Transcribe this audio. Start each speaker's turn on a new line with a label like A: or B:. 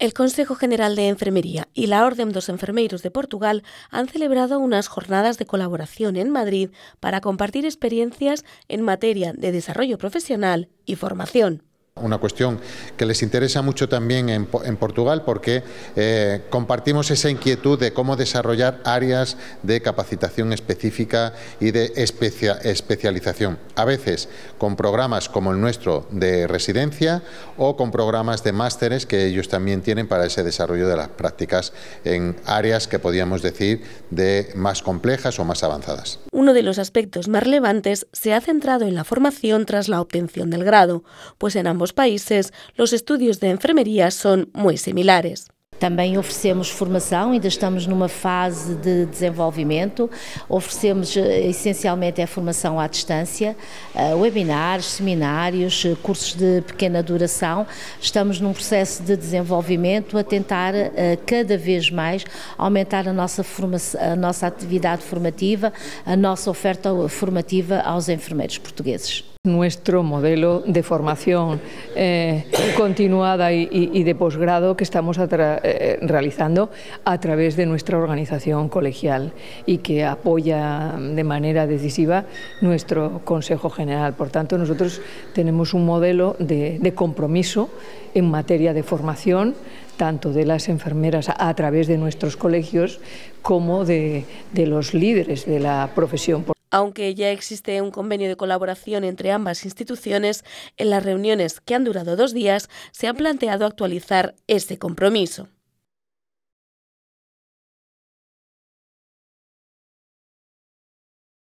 A: El Consejo General de Enfermería y la Orden dos Enfermeiros de Portugal han celebrado unas jornadas de colaboración en Madrid para compartir experiencias en materia de desarrollo profesional y formación
B: una cuestión que les interesa mucho también en, Portugal porque eh, compartimos esa inquietud de cómo desarrollar áreas de capacitación específica y de especialización, a veces con programas como el nuestro de residencia o con programas de másteres que ellos también tienen para ese desarrollo de las prácticas en áreas que podríamos decir de más complejas o más avanzadas.
A: Uno de los aspectos más relevantes se ha centrado en la formación tras la obtención del grado, pues en ambos ambos países, os estudos de enfermeria são muito similares. Também oferecemos formação, ainda estamos numa fase de
C: desenvolvimento. Oferecemos eh, essencialmente a é formação à distância, eh, webinars, seminários, eh, cursos de pequena duração. Estamos num processo de desenvolvimento a tentar cada vez mais aumentar a nossa, formação, a nossa atividade formativa, a nossa oferta formativa aos enfermeiros portugueses.
D: nuestro modelo de formación eh, continuada y, de posgrado que estamos eh, realizando a través de nuestra organización colegial y que apoya de manera decisiva nuestro Consejo General. Por tanto, nosotros tenemos un modelo de, compromiso en materia de formación, tanto de las enfermeras a través de nuestros colegios como de los líderes de la profesión.
A: Aunque ya existe un convenio de colaboración entre ambas instituciones, en las reuniones que han durado dos días se ha planteado actualizar
D: ese compromiso.